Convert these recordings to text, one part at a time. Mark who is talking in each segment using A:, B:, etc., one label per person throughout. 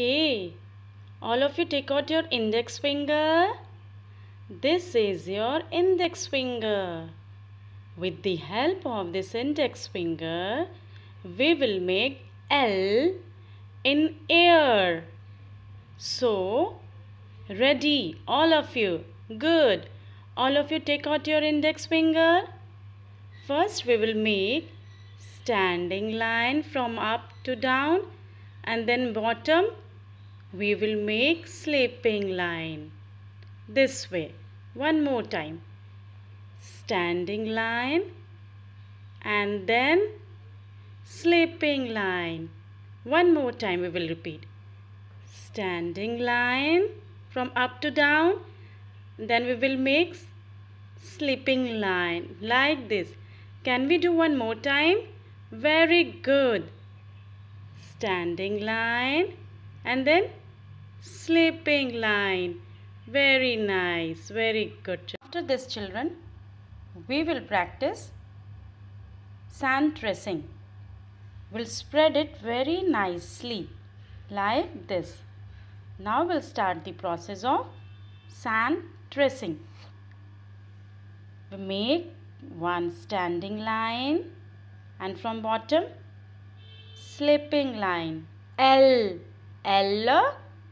A: Okay. All of you take out your index finger. This is your index finger. With the help of this index finger, we will make L in air. So, ready, all of you. Good. All of you take out your index finger. First, we will make standing line from up to down and then bottom we will make sleeping line this way one more time standing line and then sleeping line one more time we will repeat standing line from up to down then we will make sleeping line like this can we do one more time very good standing line and then sleeping line very nice very good after this children we will practice sand dressing we'll spread it very nicely like this now we'll start the process of sand dressing we make one standing line and from bottom slipping line L L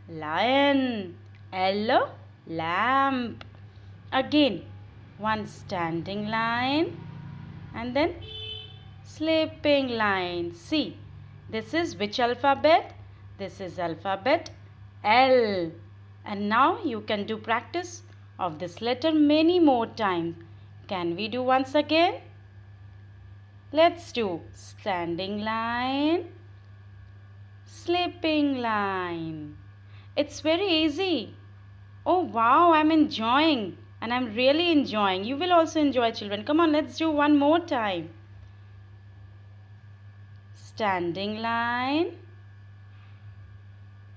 A: lion L lamp again one standing line and then sleeping line C this is which alphabet this is alphabet L and now you can do practice of this letter many more times can we do once again let's do standing line Slipping line. It's very easy. Oh wow, I'm enjoying and I'm really enjoying. You will also enjoy children. Come on, let's do one more time. Standing line.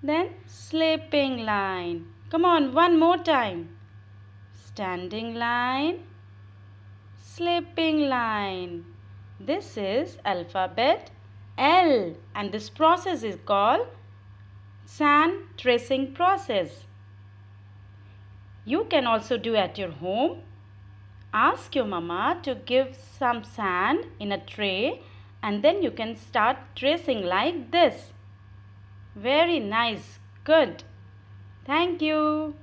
A: Then slipping line. Come on, one more time. Standing line. Slipping line. This is alphabet L and this process is called sand tracing process. You can also do at your home. Ask your mama to give some sand in a tray and then you can start tracing like this. Very nice. Good. Thank you.